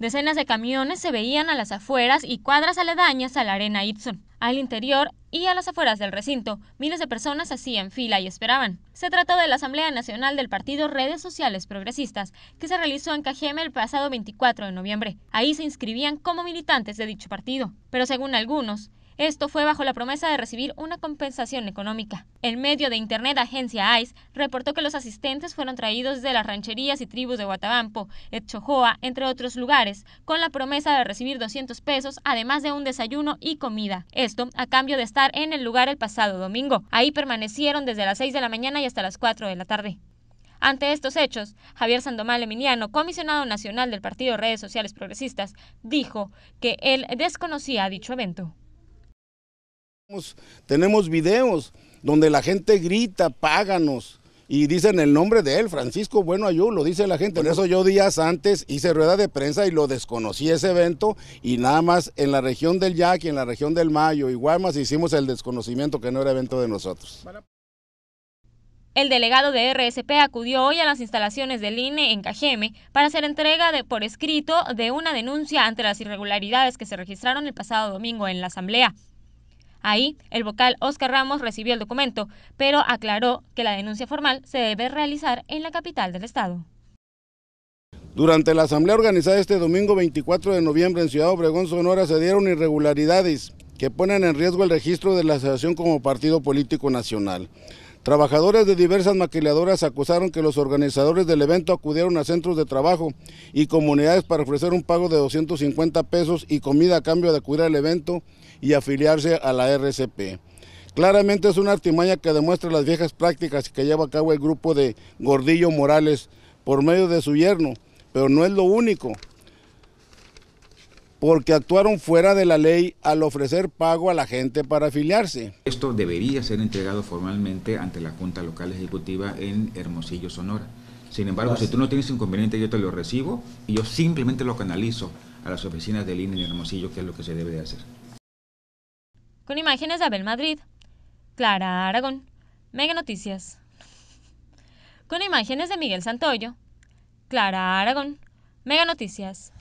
Decenas de camiones se veían a las afueras y cuadras aledañas a la arena itson Al interior y a las afueras del recinto, miles de personas hacían fila y esperaban. Se trató de la Asamblea Nacional del Partido Redes Sociales Progresistas, que se realizó en Cajeme el pasado 24 de noviembre. Ahí se inscribían como militantes de dicho partido. Pero según algunos, esto fue bajo la promesa de recibir una compensación económica. El medio de Internet Agencia ICE reportó que los asistentes fueron traídos de las rancherías y tribus de Guatabampo, Etchojoa, entre otros lugares, con la promesa de recibir 200 pesos, además de un desayuno y comida. Esto a cambio de estar en el lugar el pasado domingo. Ahí permanecieron desde las 6 de la mañana y hasta las 4 de la tarde. Ante estos hechos, Javier Sandomal Emiliano, comisionado nacional del Partido Redes Sociales Progresistas, dijo que él desconocía dicho evento. Tenemos videos donde la gente grita, páganos, y dicen el nombre de él, Francisco Bueno Ayú, lo dice la gente. Por eso yo días antes hice rueda de prensa y lo desconocí ese evento y nada más en la región del Yaqui, en la región del Mayo y más hicimos el desconocimiento que no era evento de nosotros. El delegado de RSP acudió hoy a las instalaciones del INE en Cajeme para hacer entrega por escrito de una denuncia ante las irregularidades que se registraron el pasado domingo en la Asamblea. Ahí, el vocal Oscar Ramos recibió el documento, pero aclaró que la denuncia formal se debe realizar en la capital del estado. Durante la asamblea organizada este domingo 24 de noviembre en Ciudad Obregón, Sonora, se dieron irregularidades que ponen en riesgo el registro de la asociación como partido político nacional. Trabajadores de diversas maquiladoras acusaron que los organizadores del evento acudieron a centros de trabajo y comunidades para ofrecer un pago de 250 pesos y comida a cambio de acudir al evento y afiliarse a la RCP. Claramente es una artimaña que demuestra las viejas prácticas que lleva a cabo el grupo de Gordillo Morales por medio de su yerno, pero no es lo único porque actuaron fuera de la ley al ofrecer pago a la gente para afiliarse. Esto debería ser entregado formalmente ante la Junta Local Ejecutiva en Hermosillo, Sonora. Sin embargo, si tú no tienes inconveniente, yo te lo recibo y yo simplemente lo canalizo a las oficinas del INE en Hermosillo, que es lo que se debe de hacer. Con imágenes de Abel Madrid, Clara Aragón, Mega Noticias. Con imágenes de Miguel Santoyo, Clara Aragón, Mega Noticias.